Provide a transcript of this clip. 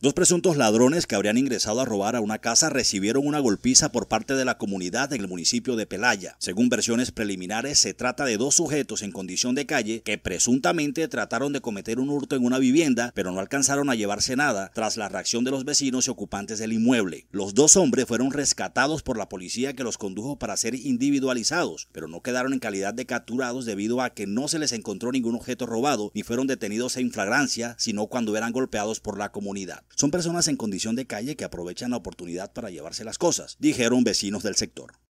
Dos presuntos ladrones que habrían ingresado a robar a una casa recibieron una golpiza por parte de la comunidad en el municipio de Pelaya. Según versiones preliminares, se trata de dos sujetos en condición de calle que presuntamente trataron de cometer un hurto en una vivienda, pero no alcanzaron a llevarse nada tras la reacción de los vecinos y ocupantes del inmueble. Los dos hombres fueron rescatados por la policía que los condujo para ser individualizados, pero no quedaron en calidad de capturados debido a que no se les encontró ningún objeto robado ni fueron detenidos en flagrancia, sino cuando eran golpeados por la comunidad. Son personas en condición de calle que aprovechan la oportunidad para llevarse las cosas, dijeron vecinos del sector.